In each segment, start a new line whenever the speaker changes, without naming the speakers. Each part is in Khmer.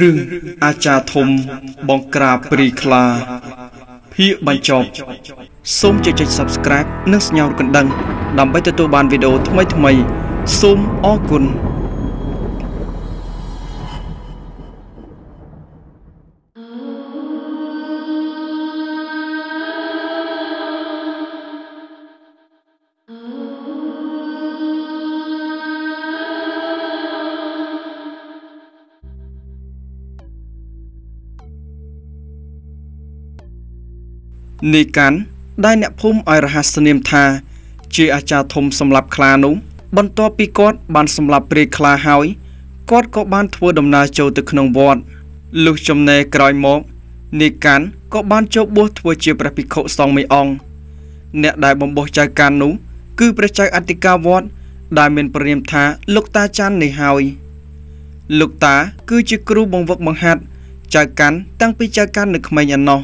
រឿងអាចារ្យធំបង្ក្រាបព្រីខ្លាភាគបញ្ចប់សូមចុច Subscribe និងស្ញោរកណ្ដឹង ដើម្បីទទួលបានវីដេអូថ្មីៗសូមអរគុណនីកាន់ដែលអ្នកភូមិឲ្យរហ័សនាមថា ជាអាចារ្យធំសម្រាប់ខ្លានោះបន្ទាប់ពីគាត់បានសម្លាប់ព្រាយខ្លាហើយគាត់ក៏បានធ្វើដំណើរចូលទៅក្នុងវត្តលុះចំណែក្រោយមកនីកាន់ក៏បានចូលបួសធ្វើជាព្រះភិក្ខុសង្ឃមួយអង្គអ្នកដែលបំបោះចៅកាន់នោះគឺព្រះចៅអធិការវត្តដែលមានព្រានាមថាលោកតាច័ន្ទនេះហើយលោកតាគឺជាគ្រូបង្វឹកបង្ហាត់ចៅកាន់តាំងពីចៅកាន់នៅក្មេងឯណោះ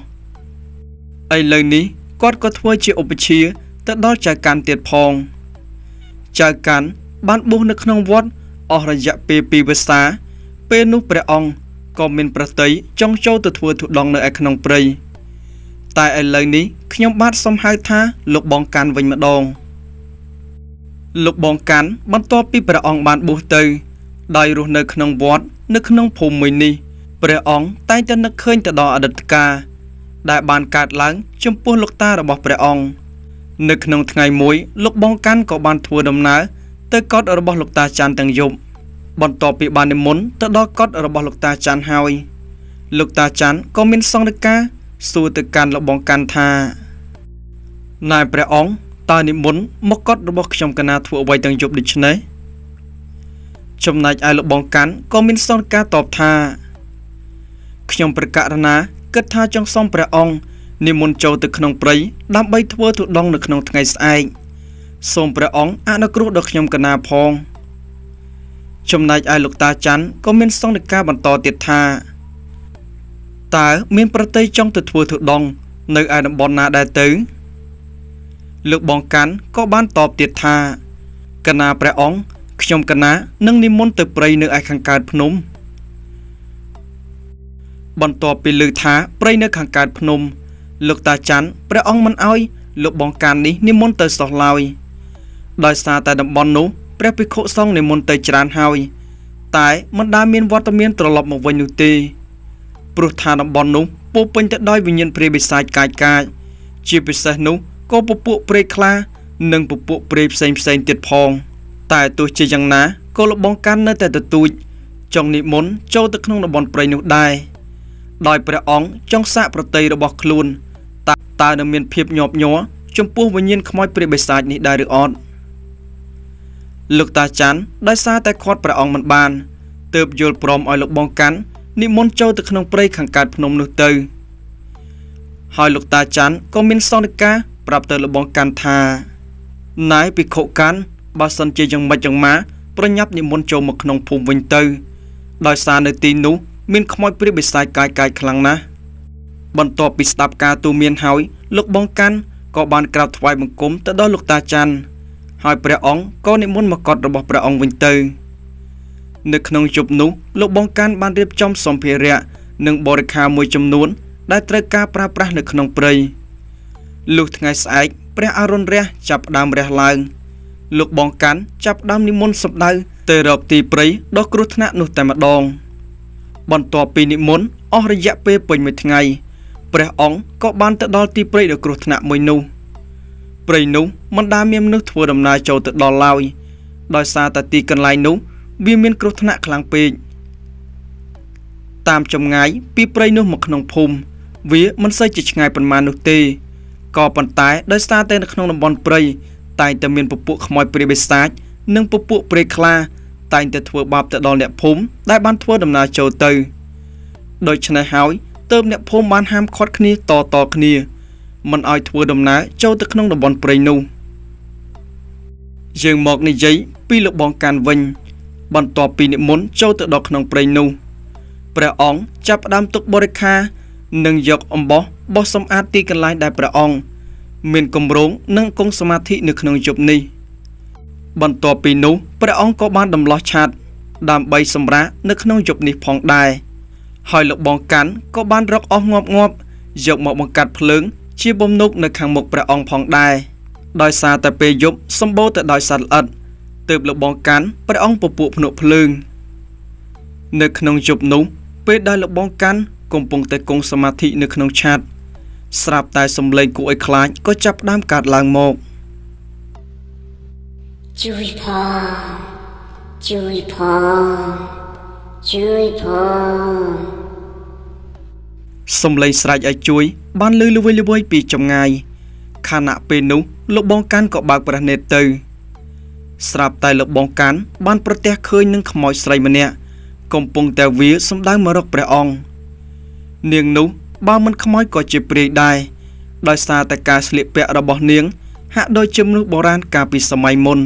ឥឡូវនេះគាត់ក៏ធ្វើជាឧបជា ទៅដល់ចៅកាន់ទៀតផងចៅកាន់បានបួសនៅក្នុងវត្តអស់រយៈពេល2វស្សាពេលនោះព្រះអង្គក៏មានប្រតិយចង់ចូលទៅធ្វើធុដងនៅឯក្នុងព្រៃតែឥឡូវនេះខ្ញុំបាទសំហៅថាលោកបងកាន់វិញម្ដងលោកបងកាន់បន្ទាប់ពីព្រះអង្គបានបួសទៅដោយរស់នៅក្នុងវត្តនៅក្នុងភូមិមួយនេះព្រះអង្គតែងតែនឹកឃើញទៅដល់អតីតកាលដែលបានកើតឡើងចំពោះលោកតារបស់ព្រះអង្គនៅក្នុងថ្ងៃមួយលោកបងកាន់ក៏បានធ្វើដំណើរទៅកត់របស់លោកតាច័ន្ទទាំងយប់បន្ទាប់ពីបាននិមន្តទៅដល់កត់របស់លោកតាច័ន្ទហើយលោកតាច័ន្ទក៏មានសង្ឃនាការសួរទៅកាន់លោកបងកាន់ថាណែព្រះអង្គតើនិមន្តមកកត់របស់ខ្ញុំកណា ធ្វើអ្វីទាំងយប់ដូច្នេះចំណែកឯលោកបងកាន់ក៏មានសង្ឃនាការតបថាខ្ញុំប្រកាសណាគិតថាចង់សុំព្រះអង្គនិមន្តចូលទៅក្នុងព្រៃដើម្បីធ្វើទុដងនៅក្នុងថ្ងៃស្អែកសូមព្រះអង្គអនុគ្រោះដល់ខ្ញុំកណាផងចំណែកឯលោកតាច័ន្ទក៏មានសង្កេតការបន្តទៀតថាតើមានប្រតិយចង់ទៅធ្វើទុដងនៅឯតំបន់ណាដែរទៅលោកបងកាន់ក៏បានតបទៀតថា កណាព្រះអង្គខ្ញុំកណានឹងនិមន្តទៅព្រៃនៅឯខាងកើតភ្នំបន្ទាប់ពីឮថាព្រៃនៅ ខាងកើតភ្នំលោកតាច័ន្ទព្រះអង្គមិនអោយលោកបងកាននេះនិមន្តទៅសោះឡើយដោយសារតែតំបន់នោះព្រះភិក្ខុសង្ឃនិមន្តទៅច្រើនហើយ តែមិនដែលមានវត្តមានត្រឡប់មកវិញនោះទេព្រោះថាតំបន់នោះពោពេញទៅដោយវិញ្ញាណព្រាយបិសាចកាចកាចជាពិសេសនោះក៏ពពួកព្រៃខ្លា និង ពពួកព្រៃផ្សេងផ្សេងទៀតផងតែទោះជាយ៉ាងណាក៏លោកបងកាន់នៅតែទទូចចង់និមន្តចូលទៅក្នុងតំបន់ព្រៃនោះដែរដោយព្រះអង្គចង់សាកប្រតិយរបស់ខ្លួនតើតើនឹងមានភាពញាប់ញ័រចំពោះវិញ្ញាណខ្មោចព្រះបិសាចនេះដែរឬអត់លោកតាច័ន្ទដោយសារតែខាត់ព្រះអង្គមិនបានទើបយល់ព្រមឲ្យលោកបងកាន់និមន្តចូលទៅក្នុងព្រៃខាងកើតភ្នំនោះទៅហើយលោកតាច័ន្ទក៏មានសន្និកាប្រាប់ទៅលោកបងកាន់ថាណៃភិក្ខុកាន់បើសិនជាយ៉ាងម៉េចយ៉ាងម៉ាប្រញាប់និមន្តចូលមកក្នុងភូមិវិញទៅដោយសារនៅទីនោះមានខ្មោចព្រាបបិសាចកាយកាយខ្លាំងណាស់បន្ទាប់ពីស្ដាប់ការទូមានហើយ លោកបងកាន់ក៏បាន ក្រោបថ្វាយបង្គំទៅដល់លោកតាច័ន្ទហើយព្រះអង្គក៏និមន្តមកកត់របស់ព្រះអង្គវិញទៅនៅក្នុងជប់នោះលោកបងកាន់បានរៀបចំសម្ភារៈនិង បរិខាមួយចំនួន ដែលត្រូវការប្រើប្រាស់នៅក្នុងព្រៃលុះថ្ងៃស្អែកព្រះអរុណរះ ចាប់ដើមរះឡើងលោកបងកាន់ចាប់ដើមនិមន្តសម្ដៅទៅរកទីព្រៃដ៏គ្រោះថ្នាក់នោះតែម្ដង។បន្ទាប់ពីនិមន្តអស់រយៈពេលពេញមួយថ្ងៃព្រះអង្គក៏បានទៅដល់ទីព្រៃដ៏គ្រោះថ្នាក់មួយនោះព្រៃនោះមិនដែលមានមនុស្សធ្វើដំណើរចូលទៅដល់ឡើយដោយសារតែទីកន្លែងនោះវាមានគ្រោះថ្នាក់ខ្លាំងពេកតាមចម្ងាយ ពីព្រៃនោះមកក្នុងភូមិវាមិនសូវជាឆ្ងាយប៉ុន្មាននោះទេ ក៏ប៉ុន្តែដោយសារតែនៅក្នុងតំបន់ព្រៃតែងតែមានពពួកខ្មោចព្រាយបិសាចនិងពពួកព្រាយខ្លាតែងតែធ្វើបាបទៅដល់អ្នកភូមិដែលបានធ្វើដំណើរចូលទៅដូច្នេះហើយទើបអ្នកភូមិបានហាមឃាត់គ្នាតតគ្នាមិនឲ្យធ្វើដំណើរចូលទៅក្នុងតំបន់ព្រៃនោះយើងមកនិយាយពីលោកបងកានវិញ បន្ទាប់ពីនិមន្តចូលទៅដល់ក្នុងព្រៃនោះព្រះអង្គចាប់ផ្ដើមទុកបរិខា និងយកអំបោះបោះសម្អាតទីកន្លែងដែលព្រះអង្គមានគម្រោងនិងគង់សមាធិនៅក្នុងយប់នេះបន្ទាប់ពីនោះព្រះអង្គក៏បានដំឡោះឆ័ត្រដើម្បីសម្រាកនៅក្នុងយប់នេះផងដែរហើយលោកបងកាន់ក៏បាន រកអស់ងាប់ងាប់យកមកបង្កាត់ភ្លើង ជាបំនុកនៅ ខាងមុខព្រះអង្គផងដែរដោយសារតែពេលយប់សម្បូរទៅដោយសត្វល្អិតទើបលោកបងកាន់ព្រះអង្គពពួកភ្នក់ភ្លើងនៅក្នុងយប់នោះ ពេលដែលលោកបងកាន់ កំពុងតែគង់សមាធិនៅក្នុងឆាតស្រាប់តែសំឡេងគួរឲ្យខ្លាចក៏ចាប់ផ្ដើមកើតឡើងមក។ជួយផងជួយផងជួយផងសំឡេងស្រែកឲ្យជួយ បានលឺល្វើយល្វើយពីចម្ងាយខណៈពេលនោះ លោកបងកាន់ក៏បើកប្រះនេតទៅ ស្រាប់តែលោកបងកាន់បានប្រទះឃើញនឹងខ្មោចស្រីម្នាក់កំពុងតែវាសំដៅមករកព្រះអង្គនាងនោះបើមិនខ្មោចក៏ជាព្រាយដែរដោយសារតែការស្លៀកពាក់របស់នាង ហាក់ដូចជាមនុស្សបុរាណកាលពីសម័យមុន។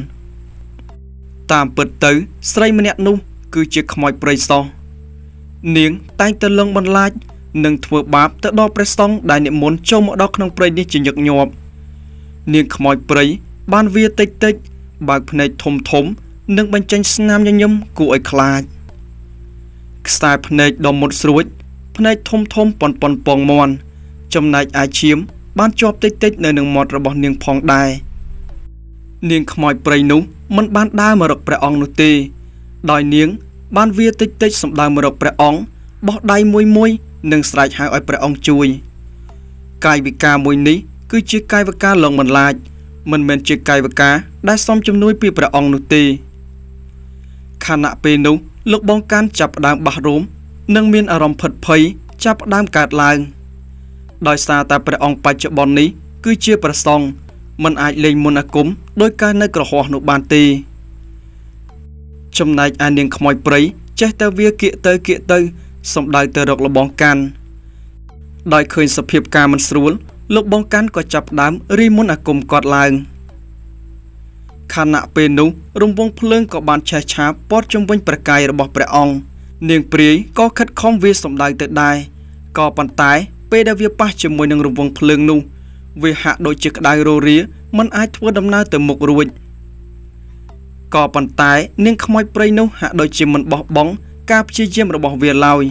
តាមពិតទៅស្រីម្នាក់នោះ គឺជាខ្មោចព្រៃសោះនាងតែងតែលងបន្លាចនិងធ្វើបាបទៅដល់ព្រះសង្ឃដែលនិមន្តចូលមកដល់ក្នុងព្រៃនេះជាញឹកញាប់នាងខ្មោចព្រៃបានវាតិចតិចបើកភ្នែកធំធំ និង បញ្ចេញស្នាមញញឹមគួរឲ្យខ្លាចខ្សែភ្នែកដ៏មុតស្រួចភ្នែកធំធំប៉ុនប៉ុនពងមន់ចំណែកអាឈៀមបានជាប់តិចតិច នៅនឹងមាត់របស់នាងផងដែរនាងខ្មោចព្រៃនោះមិនបានដើរមករកព្រះអង្គនោះទេដោយនាង បានវាតិចតិចសម្ដៅមករកព្រះអង្គបោះដៃមួយមួយនិងស្រែកហៅឲ្យព្រះអង្គជួយកាយវិការមួយនេះ គឺជាកាយវិការលងបន្លាចមិនមែនជាកាយវិការដែលសុំជំនួយពីព្រះអង្គនោះទេខណៈពេលនោះលោកបងកានចាប់ផ្ដើមបះរោមនិងមានអារម្មណ៍ផិតភ័យចាប់ផ្ដើមកើតឡើង ដោយសារតែព្រះអង្គបច្ចុប្បន្ននេះគឺជាព្រះសង្ឃមិនអាចលេងមន្តអាគមដោយការនៅក្រហោះនោះបានទេចំណែកឯនាងខ្មោចព្រៃចេះតែវាគៀកទៅគៀកទៅសំដៅទៅរកលបងកាន់ដោយឃើញសភាពការមិនស្រួលលោកបងកាន់ក៏ចាប់ដើមរីមុនអាគមគាត់ឡើងខណៈពេលនោះរង្វង់ភ្លើងក៏បានឆេះឆាបពតជុំវិញប្រកាយរបស់ព្រះអង្គនាងព្រាយក៏ខិតខំវាសំដៅទៅដែរក៏ប៉ុន្តែពេលដែលវាប៉ះជាមួយនឹងរង្វង់ភ្លើងនោះវាហាក់ដូចជាក្តៅរោរាមិនអាចធ្វើដំណើរទៅមុខរួចក៏ប៉ុន្តែនាងខ្មោចព្រៃនោះហាក់ដូចជាមិនបោះបង់ការព្យាយាមរបស់វាឡើយ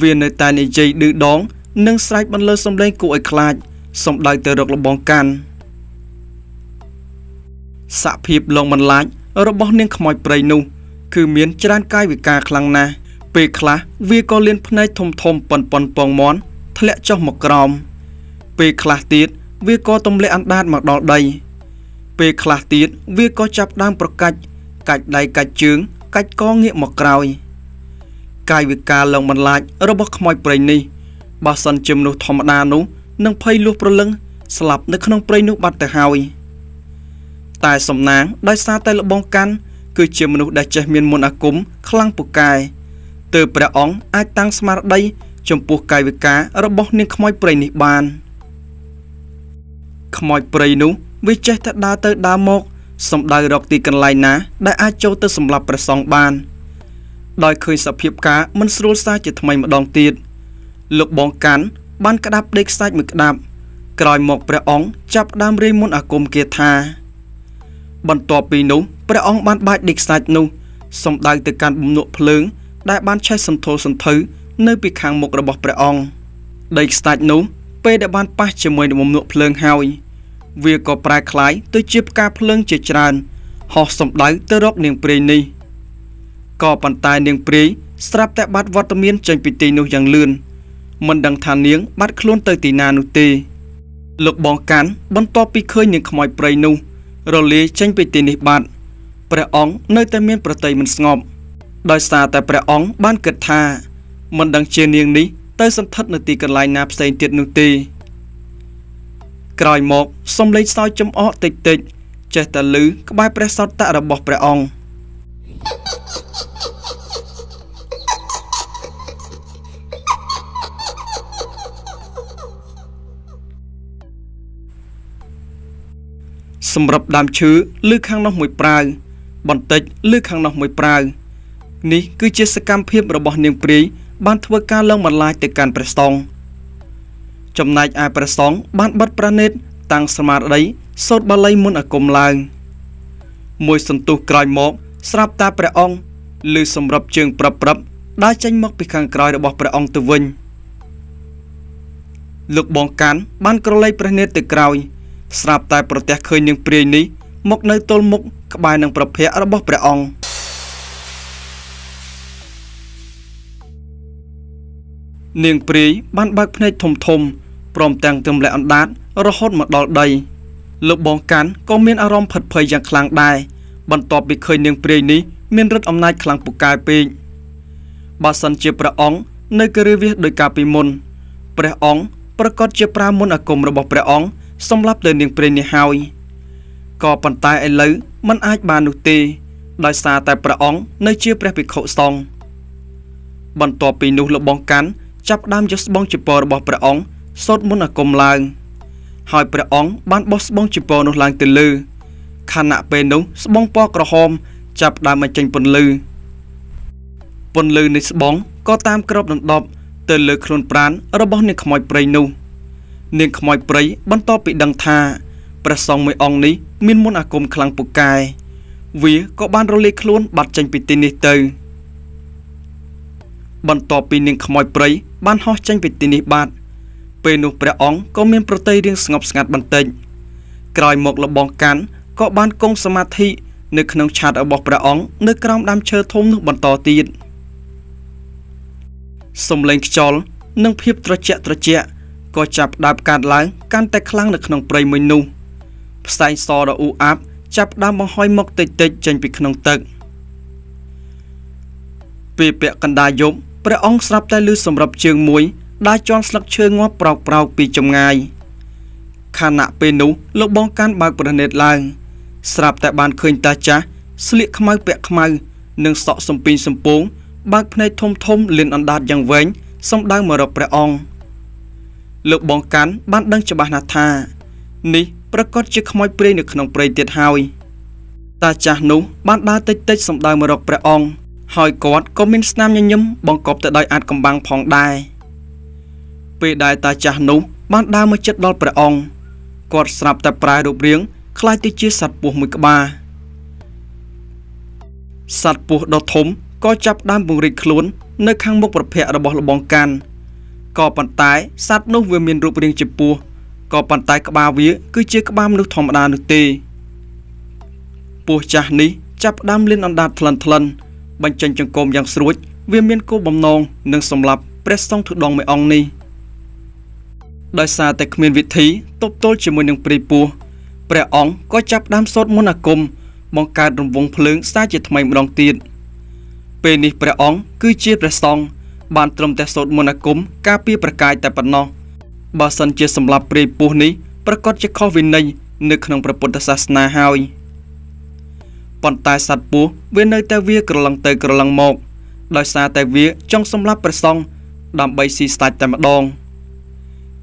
វានៅតែនិយាយឌឺដង និងស្រែកបន្លឺសំឡេងគួរឲ្យខ្លាចសំដៅទៅរកលបងកាន់សភាពលងបន្លាចរបស់នាងខ្មោចព្រៃនោះ គឺមានច្រើនកាយវិការខ្លាំងណាស់ពេលខ្លះវាក៏លៀនភ្នែកធំធំប៉ុនប៉ុនពងមន់ធ្លាក់ចុះមកក្រោមពេលខ្លះទៀតវាក៏ទម្លាក់អណ្ដាតមកដល់ដីពេលខ្លះទៀតវាក៏ចាប់ដើមប្រកាច់កាច់ដៃកាច់ជើង កាច់កងាកមកក្រោយកាយវិការលងបន្លាចរបស់ខ្មោចព្រៃនេះបើសិនជាមនុស្សធម្មតានោះនឹងភ័យលួសប្រលឹងស្លាប់នៅក្នុងព្រៃនោះបាត់ទៅហើយតែសំណាងដោយសារតែលបងកាន់គឺជាមនុស្សដែលចេះមានមន្តអាគមខ្លាំងពូកែទើបព្រះអង្គអាចតាំងស្មារតីចំពោះកាយវិការរបស់ នាងខ្មោចព្រៃនេះបាន។ខ្មោចព្រៃនោះវាចេះតែដើរទៅដើរមកសំដៅរកទីកន្លែងណាដែលអាចចូលទៅសម្លាប់ព្រះសង្ឃបានដោយឃើញសភាពការមិនស្រួលសាជាថ្មីម្ដងទៀតលោកបងកាន់បានក្តាប់ដេកខ្សាច់មួយក្តាប់ក្រោយមកព្រះអង្គចាប់ដើមរៀបមន្តអាគមគាថាបន្ទាប់ពីនោះព្រះអង្គបានបាចដេកខ្សាច់នោះសំដៅទៅកាន់បំណក់ភ្លើងដែលបានឆេះសន្ធោសន្ធៅនៅពីខាងមុខរបស់ព្រះអង្គដេកខ្សាច់នោះពេលដែលបានប៉ះជាមួយនឹងបំណក់ភ្លើងហើយវាក៏ប្រែคล้ายទៅជាផ្កាភ្លើងជាច្រើនហោះសំដៅទៅរកនាងព្រាយនេះក៏ប៉ុន្តែនាងព្រាយស្រាប់តែបាត់វត្តមាន ចេញពីទីនោះយ៉ាងលឿនមិនដឹងថានាងបាត់ខ្លួនទៅទីណានោះទេ លោកបងកាន់បន្ទាប់ពីឃើញនាងខ្មោចព្រៃនោះរលាយចេញពីទីនេះបាត់ព្រះអង្គនៅតែមាន ប្រតិមិនស្ងប់ដោយសារតែព្រះអង្គបានគិតថាមិនដឹងជានាងនេះទៅសន្ធិដ្ឋនៅទីកន្លែងណាផ្សេងទៀតនោះទេក្រោយមកសំលេចសោយចំអកតិចតិចចេះតែឮក្បែរព្រះសតតៈរបស់ព្រះអង្គសម្រាប់ដើមឈើឬខាងនោះមួយ ប្រាវបន្តិចឬខាងនោះ មួយប្រាវនេះគឺជាសកម្មភាពរបស់នាងព្រាយបានធ្វើការឡើងបន្លាយទៅកាន់ព្រះសង្ឃចំណែកឯព្រះសង្ឃបានបិទប្រណិតតាំងស្មារតីសូត្របាលី មុនអាគមឡើង មួយសន្ទុះក្រោយមក ស្រាប់តាព្រះអង្គឬសម្រាប់ជើង ប្រឹបប្រឹបដើរចេញមកពីខាងក្រោយរបស់ព្រះអង្គទៅវិញលោកបងកាន់បានក្រឡេកព្រះនេត្រទៅក្រោយ ស្រាប់តែប្រទះឃើញនឹងព្រាយនេះមកនៅទល់មុខក្បែរនឹងប្រភ័ក្ររបស់ព្រះអង្គនាងព្រាយបានបើកភ្នែកធំធំព្រមទាំងទម្លាក់អណ្ដាតរហូតមកដល់ដីលោកបងកាន់ក៏មានអារម្មណ៍ផិតភ័យយ៉ាងខ្លាំងដែរបន្ទាប់ពីឃើញនាង ព្រាយនេះមានឫទ្ធិអំណាចខ្លាំងពូកែពេកបើសិនជាព្រះអង្គនៅគិរីវាសដោយការពីមុនព្រះអង្គប្រកាសជាប្រាមុនអាគមរបស់ព្រះអង្គសម្រាប់លើនាងព្រាយនេះហើយក៏ប៉ុន្តែឥឡូវมันអាចបាននោះទេ ដោយសារតែព្រះអង្គនៅជាព្រះភិក្ខុសង្ឃបន្ទាប់ពីនោះលោកបងកាន់ចាប់ដើមយកស្បង់ចពររបស់ព្រះអង្គសូត្រមន្តអាគមឡើង ហើយព្រះអង្គបានបោះស្បង់ជីពរនោះឡើងទៅលើខណៈពេលនោះស្បង់ពណ៌ក្រហមចាប់ដើមបញ្ចេញពន្លឺពន្លឺនៃស្បង់ក៏តាមក្របដណ្ដប់ទៅលើខ្លួនប្រានរបស់នាងខ្មោចព្រៃនោះនាងខ្មោចព្រៃបន្តពីដឹងថាព្រះសង្ឃមួយអង្គនេះមានមន្តអាគមខ្លាំងពូកែវាក៏បានរលាយខ្លួនបាត់ចេញពីទីនេះទៅបន្ទាប់ពីនាងខ្មោចព្រៃបានហោះចេញពីទីនេះបាត់ពេលនោះព្រះអង្គក៏មានប្រតិយរៀងស្ងប់ស្ងាត់បន្តិចក្រោយមកលបងកាន់ក៏បានគង់សមាធិនៅក្នុងឆាតរបស់ព្រះអង្គនៅក្រោមដើមឈើធំនោះបន្តទៀតសំឡេងខ្យល់និង ភាពត្រជាក់ត្រជាក់ក៏ចាប់ដាបកាត់ឡើងកាន់តែខ្លាំងនៅក្នុងព្រៃមួយនោះផ្សែងសរដ៏អ៊ូអាប់ចាប់ដើមបង្ហុយមកតិចតិច ចេញពីក្នុងទឹកពេលពាក់កណ្ដាលយប់ព្រះអង្គស្រាប់តែឮសម្រាប់ជើងមួយដើរជាន់ស្លឹកឈើងាប់ប្រោកប្រោកពីចម្ងាយខណៈពេលនោះលោកបងកាន់បើកប្រណិតឡើង ស្រាប់តែបានឃើញតាចាស់ស្លៀកខ្មៅពាក់ខ្មៅនិងសក់សំពីងសំពងបើកភ្នែកធំធំលៀនអណ្ដាតយ៉ាងវែងសំដៅមករកព្រះអង្គលោកបងកាន់បានដឹងច្បាស់ណាស់ថានេះប្រកាសជាខ្មោចព្រៃនៅក្នុងព្រៃទៀតហើយតាចាស់នោះបានដើរតិចតិចសំដៅមករកព្រះអង្គហើយគាត់ក៏មានស្នាមញញឹមបង្កប់ទៅដោយអាចកំបាំងផងដែរ។ពេលដែលតាចាស់នោះ បានដើរមកជិតដល់ព្រះអង្គគាត់ស្រាប់តែប្រែរូបរាងคล้ายទៅជាសត្វពស់មួយក្បាលសត្វពស់ដ៏ធំក៏ចាប់ដើមពង្រីកខ្លួននៅខាងមុខប្រភ័ក្ររបស់លបងកាន់ក៏ប៉ុន្តែសត្វនោះវាមានរូបរាងជាពស់ក៏ប៉ុន្តែក្បាលវាគឺជាក្បាលមនុស្សធម្មតានោះទេពស់ចាស់នេះចាប់ដើមលៀនអណ្ដាតថ្លិនថ្លិនបញ្ចេញចង្គមយ៉ាងស្រួចវាមានគោលបំណងនឹងសម្លាប់ព្រះសង្ឃធុដងមួយអង្គនេះ។ដោយសារតែគ្មានវិធី ទប់ទល់ជាមួយនឹងព្រាយពស់ព្រះអង្គក៏ចាប់ផ្ដើមសូត្រមន្តអាគមបង្កើតរង្វង់ភ្លើងសាជាថ្មីម្ដងទៀតពេលនេះព្រះអង្គគឺជាព្រះសង្ឃបានត្រឹមតែសូត្រមន្តអាគមការពារប្រកាយតែប៉ុណ្ណោះបើសិនជាសម្រាប់ព្រាយពស់នេះប្រកាសជាខុសវិន័យនៅក្នុងព្រះពុទ្ធសាសនាហើយប៉ុន្តែសត្វពស់វានៅតែវាក្រឡឹងទៅក្រឡឹងមក ដោយសារតែវាចង់សម្លាប់ព្រះសង្ឃដើម្បីស៊ីស្ដាច់តែម្ដង។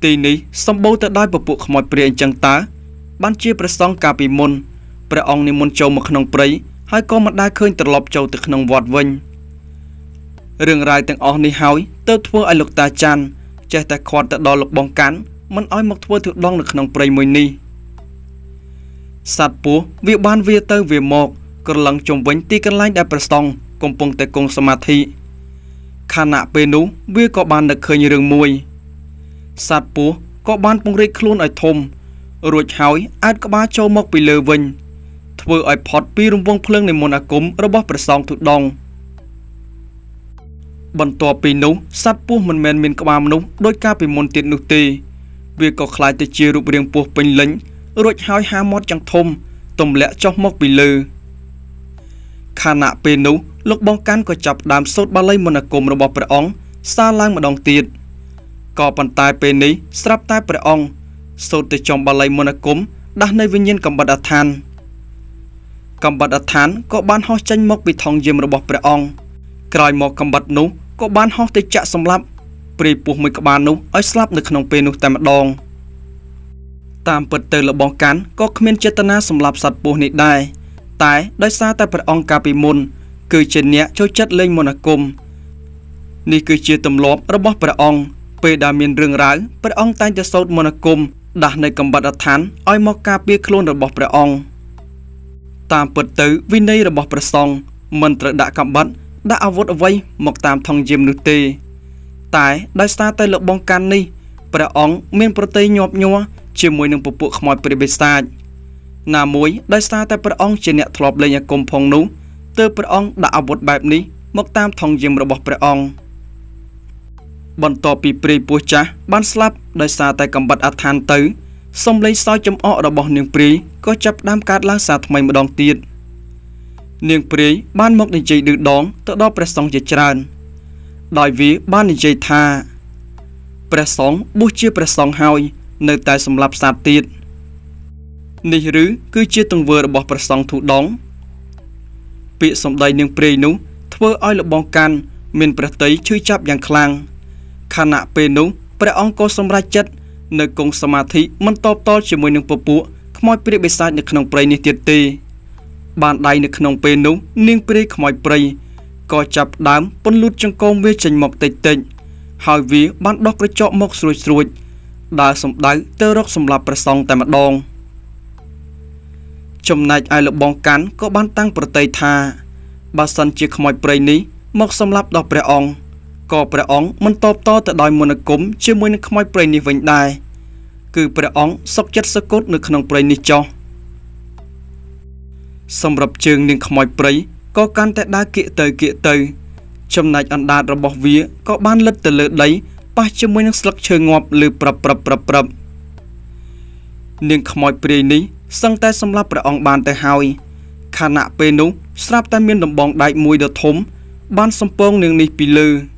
ទីនេះសម្បូរទៅដោយពពួកខ្មោចព្រាយអញ្ចឹងតើបានជាព្រះសង្ឃកាលពីមុនព្រះអង្គនិមន្តចូលមកក្នុងព្រៃហើយក៏មិនដែលឃើញត្រឡប់ចូលទៅក្នុងវត្តវិញរឿងរ៉ាវទាំងអស់នេះហើយទើបធ្វើឲ្យលោកតាច័ន្ទចេះតែខាត់ទៅដល់លោកបងកាន់មិនឲ្យមកធ្វើធុដងនៅក្នុងព្រៃមួយនេះសត្វពស់វាបានវាទៅវាមក ក្រឡឹងជុំវិញទីកន្លែងដែលព្រះសង្ឃកំពុងតែគង់សមាធិខណៈពេលនោះវាក៏បាននឹកឃើញរឿងមួយសត្វពស់ក៏បានពង្រីកខ្លួនឲ្យធំរួចហើយអើតក្បាលចូលមកពីលើវិញ ធ្វើឲ្យផុតពីរង្វង់ភ្លើងនៃមន្តអាគមរបស់ព្រះសង្ឃទុដងបន្ទាប់ពីនោះសត្វពស់មិនមែនមានក្បាលមនុស្សដោយការពីមុនទៀតនោះទេ វាក៏คล้ายទៅជារូបរាងពស់ពេញលេញរួចហើយហាមាត់យ៉ាងធំទម្លាក់ចុះមកពីលើខណៈពេលនោះលោកបងកាន់ក៏ចាប់ដើមសូត្របាលីមន្តអាគមរបស់ព្រះអង្គសារឡើងម្ដងទៀត។ក៏ប៉ុន្តែពេលនេះស្រាប់តែព្រះអង្គសូត្រទៅចំបាលីមន្តអាគមដាស់នៃវិញ្ញាណកំបិតអឋាន កំបិតអឋានក៏បានហោះចេញមកពីថងយាមរបស់ព្រះអង្គក្រោយមកកំបិតនោះក៏បានហោះទៅចាក់សម្លាប់ព្រាយពស់មួយក្បាលនោះឲ្យស្លាប់នៅក្នុងពេលនោះតែម្ដងតាមពិតទៅលបងកាន់ក៏គ្មានចេតនាសម្លាប់សត្វពស់នេះដែរតែដោយសារតែព្រះអង្គកាលពីមុនគឺជាអ្នកចូលចិត្តលេងមន្តអាគមនេះគឺជាទម្លាប់របស់ព្រះអង្គពេលដែលមានរឿងរ៉ាវព្រះអង្គតែងតែសូត្រមន្តអាគមដាស់នៅកំបត្តិឋានឲ្យមកការពារខ្លួនរបស់ព្រះអង្គតាមពិតទៅវិន័យរបស់ព្រះសង្ឃមិនត្រូវដាក់កំបត្តិដាក់អាវុធអ្វី មកតាមថងយាមនោះទេតែដោយសារតែលោកបងកាន់នេះព្រះអង្គមានប្រតិយញាប់ញ័រជាមួយនឹងពពួកខ្មោចព្រះបិសាចណាមួយដោយសារតែព្រះអង្គជាអ្នកធ្លាប់លេងអាគមផងនោះទើបព្រះអង្គដាក់អាវុធបែបនេះមកតាមថងយាមរបស់ព្រះអង្គបន្ទាប់ពីព្រាយពស់ចាស់បានស្លាប់ដោយសារតែកំបិតអដ្ឋានទៅសំឡេងសោយចំអករបស់នាងព្រាយក៏ចាប់ផ្ដើមកើតឡើងសារថ្មីម្ដងទៀតនាងព្រាយបានមកនិយាយឌឺដងទៅដល់ព្រះសង្ឃជាច្រើន ដោយវាបាននិយាយថាព្រះសង្ឃបុះជាព្រះសង្ឃហើយនៅតែសម្លាប់សត្វទៀតនេះឬគឺជាទង្វើរបស់ព្រះសង្ឃធូដង ពាក្យសម្ដីនាងព្រាយនោះធ្វើឲ្យលបងកាន់មានព្រះតីឈឺចាប់យ៉ាងខ្លាំង។ខណៈពេលនោះព្រះអង្គក៏សម្រេចចិត្តនៅគង់សមាធិមិនតបតល់ជាមួយនឹងពពួកខ្មោចព្រាយបិសាចនៅក្នុងព្រៃនេះទៀតទេបានដៃនៅក្នុងពេលនោះនាង ព្រាយខ្មោចព្រៃក៏ចាប់ដើមពន្លូតចង្កូមវាចេញមកតិចតិចហើយវា បានដោះក្រចកមកស្រួចស្រួចដើរសំដៅទៅរក សម្លាប់ព្រះសង្ឃតែម្ដងចំណែកឯលបងកាន់ក៏បានតាំងប្រតិយថាបើសិនជាខ្មោចព្រៃនេះមកសម្លាប់ដល់ព្រះអង្គក៏ព្រះអង្គមិនតបតទៅដោយមន្តគមជាមួយនឹងខ្មោចព្រៃនេះវិញដែរគឺព្រះអង្គសុកចិត្តសកុតនៅក្នុងព្រៃនេះចោះសម្រាប់ជើងនាងខ្មោចព្រៃក៏កាន់តែដើរគៀកទៅគៀកទៅ ចំណែកអណ្ដាតរបស់វាក៏បានលិតទៅលើដីប៉ះជាមួយនឹងស្លឹកឈើងាប់ឬប្រឹបប្រឹបប្រឹបប្រឹបនាងខ្មោចព្រាយនេះសឹងតែសម្លាប់ព្រះអង្គបានទៅហើយខណៈពេលនោះស្រាប់តែមានដំបងដែកមួយដ៏ធំបានសំពងនាងនេះពីលើ។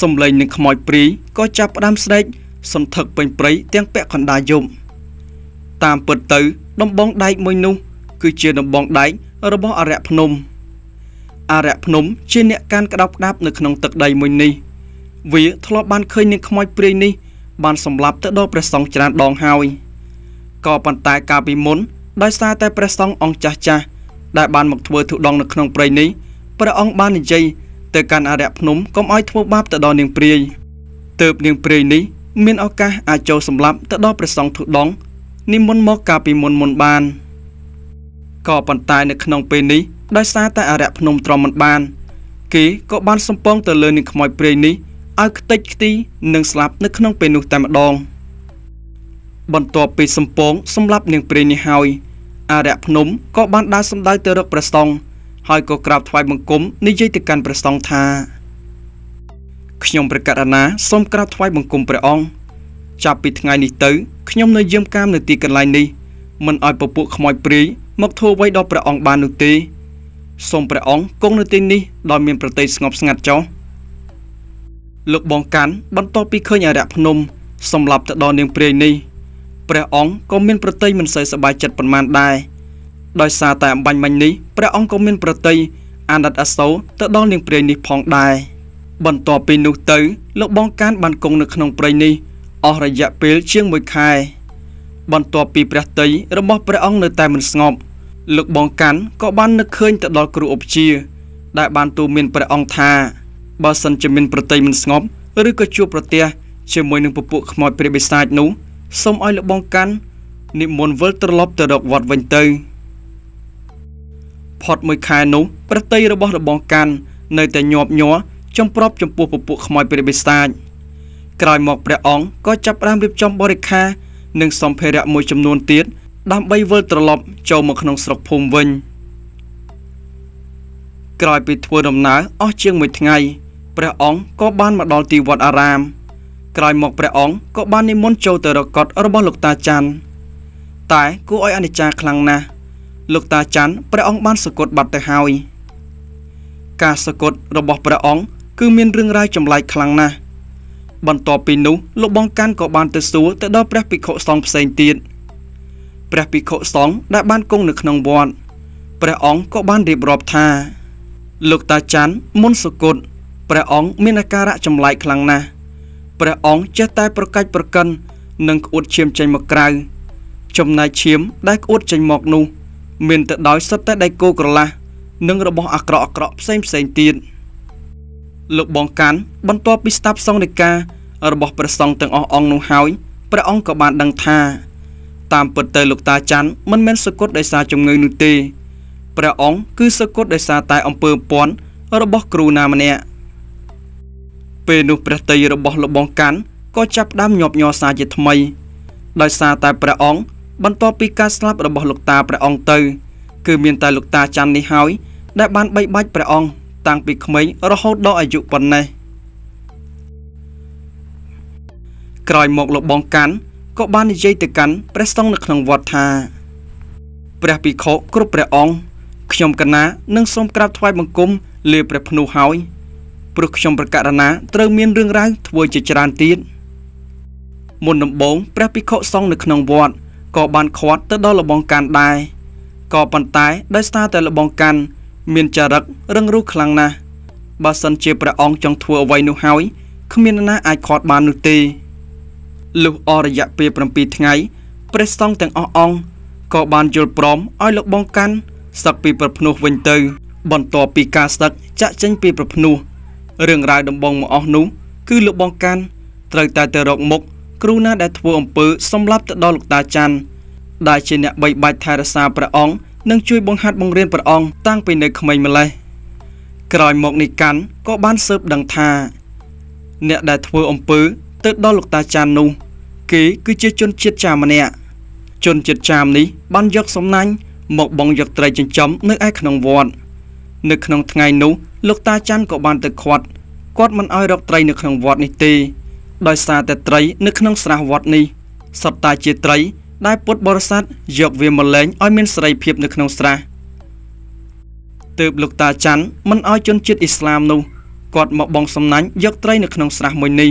សំឡេងនឹងខ្មោចព្រីក៏ចាប់ផ្ដើមស្ដេចសន្ធឹកពេញព្រៃទាំងពាក់កណ្ដាលយប់តាមពិតទៅដំបងដែកមួយនោះ គឺជាដំបងដែករបស់អរិយភ្នំអរិយភ្នំជាអ្នកកានក្តោបក្តាប់នៅក្នុងទឹកដីមួយនេះវាធ្លាប់បានឃើញនឹងខ្មោចព្រាយនេះបានសម្លាប់ទៅដល់ព្រះសង្ឃច្រើនដងហើយក៏ប៉ុន្តែកាលពីមុន ដោយសារតែព្រះសង្ឃអង្គចាស់ចាស់ដែលបានមកធ្វើធុដងនៅក្នុងព្រៃនេះព្រះអង្គបាននិយាយទៅកាន់អរិយភ្នំកុំឲ្យធ្វើបាបទៅដល់នាងព្រាយទៅបនាងព្រាយនេះមានឱកាស អាចចូលសម្លាប់ទៅដល់ព្រះសង្ឃធុដងនិមន្តមកកាលពីមុនមុនបានក៏ប៉ុន្តែ នៅក្នុងពេលនេះដោយសារតែអរិយភ្នំទ្រាំមិនបានគេក៏បានសំពងទៅលើនាងខ្មោចព្រាយនេះឲ្យខ្ទេចខ្ទីនិងស្លាប់នៅក្នុងពេលនោះតែម្ដងបន្ទាប់ពីសំពងសម្លាប់នាងព្រាយនេះហើយអរិយភ្នំក៏បានដើរសម្ដៅទៅរកព្រះសង្ឃហើយក៏ក្រាបថ្វាយបង្គំនិយាយទៅកាន់ព្រះសង្ឃថាខ្ញុំព្រះករណាសូមក្រាបថ្វាយបង្គំព្រះអង្គចាប់ពីថ្ងៃនេះទៅខ្ញុំនៅយាមកាមនៅទីកន្លែងនេះមិនឲ្យពពួកខ្មោចព្រាយមកធ្វើអ្វីដល់ព្រះអង្គបាននោះទេសូមព្រះអង្គគង់នៅទីនេះដោយមានប្រតិស្ងប់ស្ងាត់ចោះលោកបងកាន់បន្តពីឃើញអរិយភ្នំសម្រាប់ទៅដល់នាងព្រាយនេះព្រះអង្គក៏មានប្រតិមិនសូវសប្បាយចិត្តប៉ុន្មានដែរដោយសារតែអំបញ្ញមិញនេះព្រះអង្គក៏មានប្រតិយអាណិតអាសូរទៅដល់នាងព្រាយនេះផងដែរបន្ទាប់ពីនោះទៅលោកបងកានបានគង់នៅក្នុងព្រៃនេះអស់រយៈពេលជាង1ខែបន្ទាប់ពីព្រះតីរបស់ព្រះអង្គនៅតែមិនស្ងប់លោកបងកាន់ក៏បាននឹកឃើញទៅដល់គ្រូឧបជា ដែលបានទូមានព្រះអង្គថាបើសិនជាមានប្រតិយមិនស្ងប់ឬក៏ជួបប្រទះជាមួយនឹងពពួកខ្មោចព្រះបិសាចនោះសូមឲ្យលោកបងកាន់និមន្តវិលត្រឡប់ទៅរកវត្តវិញទៅផុតមួយខែនោះប្រតិយរបស់របងកាន់នៅតែញាប់ញ័រចំប្របចំពោះពពួកខ្មោចព្រះបិសាចក្រោយមកព្រះអង្គក៏ចាប់ផ្ដើមរៀបចំបរិខារនិងសម្ភារៈមួយចំនួនទៀត ដើម្បីវិលត្រឡប់ចូលមកក្នុងស្រុកភូមិវិញក្រោយពីធ្វើដំណើរអស់ជាងមួយថ្ងៃព្រះអង្គក៏បានមកដល់ទីវត្តអារាមក្រោយមកព្រះអង្គក៏បាននិមន្តចូលទៅរកត់របស់លោកតាច័ន្ទតែគួរឲ្យអនិច្ចាខ្លាំងណាស់លោកតាច័ន្ទព្រះអង្គបានសគត់បាត់ទៅហើយការសគត់របស់ព្រះអង្គគឺមានរឿងរ៉ាវចម្លែកខ្លាំងណាស់បន្ទាប់ពីនោះលោកបងកាន់ក៏បានទៅសួរទៅដល់ព្រះភិក្ខុសង្ឃផ្សេងទៀតព្រះភិក្ខុសង្ឃដែលបានគង់នៅក្នុងវត្តព្រះអង្គក៏បានរៀបរាប់ថា លោកតាច័ន្ទមុនសគត់ព្រះអង្គមានអាការៈចម្លែកខ្លាំងណាស់ព្រះអង្គចេះតែ ប្រកាច់ប្រកិននិងក្អួតឈាមចេញមកក្រៅចំណែកឈាមដែលក្អួតចេញមកនោះមានទៅដោយសត្វតែដៃគោក្រឡាស់និងរបស់អាក្រក់អាក្រក់ផ្សេងផ្សេងទៀតលោកបងកាន់បន្ទាប់ពីស្ដាប់សង្ឃនិការបស់ព្រះសង្ឃទាំងអស់អង្គនោះហើយព្រះអង្គក៏បានដឹងថាតាមពិតទៅលោកតាច័ន្ទមិនមែនសឹកគត់ដោយសារជំងឺនោះទេព្រះអង្គគឺសឹកគត់ដោយសារតែអំពើពន់របស់គ្រូណាម្នាក់ពេលនោះព្រះតីរបស់លោកបងកាន់ក៏ចាប់ដើមញាប់ញ័រសាជាថ្មី ដោយសារតែព្រះអង្គបន្ទាប់ពីការស្លាប់របស់លោកតាព្រះអង្គទៅគឺមានតែលោកតាច័ន្ទនេះហើយដែលបានបីបាច់ព្រះអង្គតាំងពីក្មេងរហូតដល់អាយុប៉ុណ្ណេះក្រោយមកលោកបងកាន់ក៏បាននិយាយទៅកាន់ព្រះសង្ឃនៅក្នុងវត្តថាព្រះភិក្ខុគ្រប់ព្រះអង្គខ្ញុំកណានឹងសូមក្រាបថ្វាយបង្គំលើព្រះភ្នូហើយព្រោះខ្ញុំប្រកាសណាត្រូវមានរឿងរ៉ាវធ្វើជាច្រើនទៀតមុនដំបូងព្រះភិក្ខុសង្ឃនៅក្នុងវត្តក៏បានខាត់ទៅដល់លបងកាន់ដែរក៏ប៉ុន្តែដោយសារតែលបងកាន់ មានចរិតរឹងរូសខ្លាំងណាស់បើសិនជាព្រះអង្គចង់ធ្វើអ្វីនោះហើយគ្មាននរណាអាចខាត់បាននោះទេលុះអររយៈពេល7ថ្ងៃព្រះសង្ឃទាំងអស់អង្គក៏បានយល់ព្រមឲ្យលោកបងកាន់សឹកពីប្រភ្នោះវិញទៅ បន្ទាប់ពីការសឹកចាក់ចេញពីប្រភ្នោះរឿងរ៉ាវដំបងមកអស់នោះ គឺលោកបងកាន់ត្រូវតែទៅរកមុខគ្រូណាដែលធ្វើអំពើសម្លាប់ទៅដល់លោកតាច័ន្ទដែលជាអ្នកបីបាច់ថែរក្សាព្រះអង្គនិងជួយបង្ហាត់បង្រៀនព្រះអង្គតាំងពីនៅក្មេងម្ល៉េះក្រោយមកនេះកាន់ក៏បានស៊ើបដឹងថាអ្នកដែលធ្វើអំពើទៅដល់លោកតាច័ន្ទនោះគេគឺជាជនជាតិចាមម្នាក់ជនជាតិចាមនេះបានយកសំណាញ់មក បងយកត្រីចិញ្ចឹមនៅឯក្នុងវត្តនៅក្នុងថ្ងៃនោះលោកតាច័ន្ទក៏បានទៅខាត់គាត់មិនអោយរកត្រីនៅក្នុងវត្តនេះទេដោយសារតែត្រីនៅក្នុងស្រះវត្តនេះសត្វតាជាត្រីដែលពុទ្ធបរិស័ទយកវាមកលែងឲ្យមានសេរីភាពនៅក្នុងស្រះទើបលោកតាច័ន្ទមិនឲ្យជនជាតិអ៊ីស្លាមនោះគាត់មកបងសំណាញ់យកត្រីនៅក្នុងស្រះមួយនេះ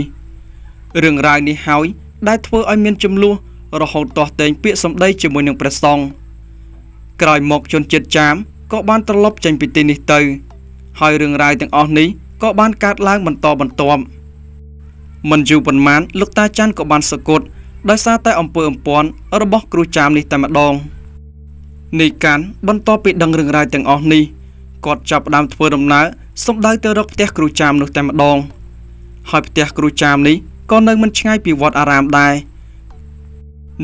រឿងរ៉ាវនេះហើយដែលធ្វើឲ្យមានចំនួនរហូតទាស់ទែងពាក្យសម្ដីជាមួយនឹងព្រះសង្ឃក្រោយមកជនជាតិចាមក៏បានត្រឡប់ចេញពីទីនេះទៅហើយរឿងរ៉ាវទាំងអស់នេះក៏បានកើតឡើងបន្តបន្ទាប់មិនយូរប៉ុន្មានលោកតាច័ន្ទក៏បានសឹកគត់ដោយសារតែអំពើអំពន់របស់ គ្រូចាមនេះតែម្ដង នីកាន់បន្ទាប់ពីដឹងរឿងរ៉ាវទាំងអស់នេះគាត់ចាប់ផ្ដើមធ្វើដំណើរសំដៅទៅរកផ្ទះ គ្រូចាមនោះតែម្ដងហើយផ្ទះគ្រូចាមនេះក៏នៅមិនឆ្ងាយពីវត្តអារាមដែរ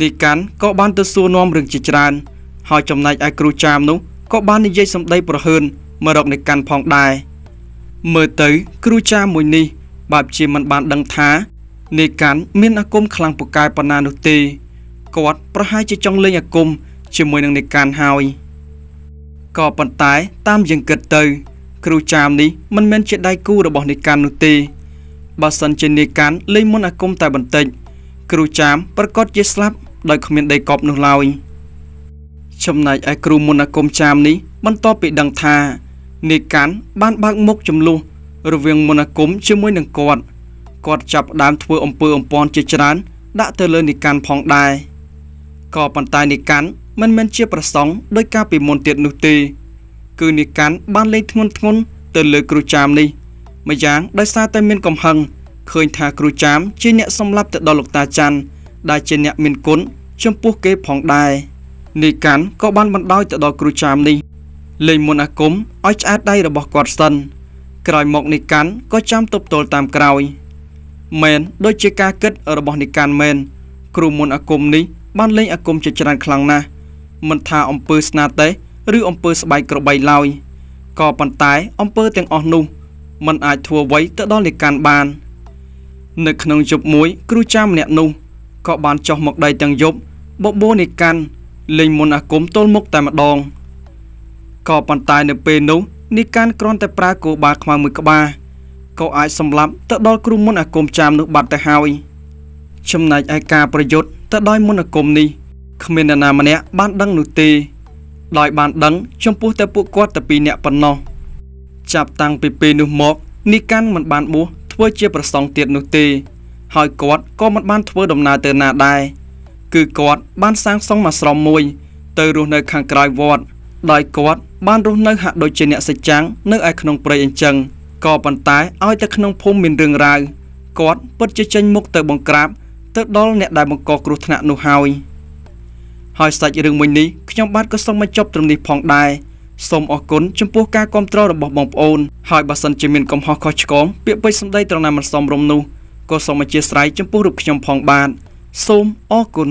នីកាន់ក៏បានទៅសួរនាំរឿងជាច្រើន ហើយចំណែកឯគ្រូចាមនោះក៏បាននិយាយសម្ដី ប្រហើនមករកនីកាន់ផងដែរមើលទៅគ្រូចាមមួយនេះបែបជាមិនបានដឹងថានេកាន់មានអាគមខ្លាំងពូកែប៉ុណ្ណានោះទេគាត់ប្រហែលជាចង់លេងអាគមជាមួយនឹងនេកាន់ហើយក៏ប៉ុន្តែតាមយើងគិតទៅគ្រូចាមនេះមិនមែនជាដៃគូរបស់នេកាន់នោះទេបើសិនជានេកាន់លេងមុនអាគមតែបន្តិចគ្រូចាម ប្រកាសជាស្លាប់ដោយគ្មានដីកប់នោះឡើយចំណែកឯគ្រូមុនអាគមចាមនេះបន្ទាប់ពីដឹងថានេកាន់បានបើកមុខចំនួនរវាងមន្តអាគមជាមួយនឹងគាត់គាត់ចាប់ផ្ដើមធ្វើអំពើអំពន់ជាច្រើន ដាក់ទៅលើនិកាន់ផងដែរក៏ប៉ុន្តែនិកាន់មិនមែនជាប្រសងដោយការពីមុនទៀតនោះទេ គឺនិកាន់បានលេងធ្ងន់ធ្ងន់ទៅលើគ្រូចាមនេះម្យ៉ាងដោយសារតែមានកំហឹងឃើញថាគ្រូចាមជាអ្នកសម្លាប់ទៅដល់លោកតាច័ន្ទដែលជាអ្នកមានគុណចំពោះគេផងដែរនីកាន់ក៏បានបណ្ដោយទៅដល់គ្រូចាមនេះលេងមន្តអាគមឲ្យឆ្អែតដៃរបស់គាត់សិនក្រោយមកនិកាន់ក៏ចាំទប់ទល់តាមក្រោយមែនដូចជាការគិតរបស់និកាន់មែនគ្រូមុនអាគមនេះបានលេងអាគមជាច្រើនខ្លាំងណាស់មិនថាអំពើស្នាទេឬអំពើស្បែកក្របីឡើយក៏ប៉ុន្តែអំពើទាំងអស់នោះมันអាចធ្វើអ្វីទៅដល់និកាន់បាន នៅក្នុងយប់មួយគ្រូចាមម្នាក់នោះ ក៏បានចុះមកដីទាំងយប់បបួលនិកាន់លេងមុនអាគមទល់មុខតែម្ដងក៏ប៉ុន្តែនៅពេលនោះនេះការគ្រាន់តែប្រើគោបាលខ្មៅមួយក្បាលក៏អាចសម្លាប់ទៅដល់គ្រូមុនអាគមចាមនោះបាត់ទៅហើយចំណែកឯការប្រយុទ្ធទៅដោយមុនអាគមនេះគ្មាននរណាម្នាក់បាន ដឹងនោះទេ ដោយបានដឹង ចំពោះតែពួកគាត់តែពីរនាក់ប៉ុណ្ណោះចាប់តាំងពីពេលនោះមកនីកាន់មិនបានបួសធ្វើជាប្រសង់ទៀតនោះទេ ហើយគាត់ក៏មិនបានធ្វើដំណើរទៅណាដែរគឺគាត់បានសាងសង់មួយស្រុកមួយទៅរស់នៅ ខាងក្រៅវត្តដោយគាត់បានរស់នៅហាក់ដូចជាអ្នកសេចក្ដាំងនៅឯក្នុងព្រៃអញ្ចឹងក៏ប៉ុន្តែឲ្យតែក្នុងភូមិមានរឿងរ៉ាវគាត់ពិតជាចេញមុខទៅបង្ក្រាបទៅដល់អ្នកដែលបង្កគ្រោះថ្នាក់នោះហើយហើយសាច់រឿងមួយនេះខ្ញុំបាទក៏សូមបញ្ចប់ត្រឹមនេះផងដែរសូមអរគុណចំពោះការគ្រប់គ្រងរបស់បងប្អូនហើយបើសិនជាមានកំហុសខុសឆ្គងពាក្យពេចន៍សម្ដីត្រង់ណាមិនសមរម្យនោះក៏សូមអធិស្ឋានចំពោះរូបខ្ញុំផងបាទសូមអរគុណ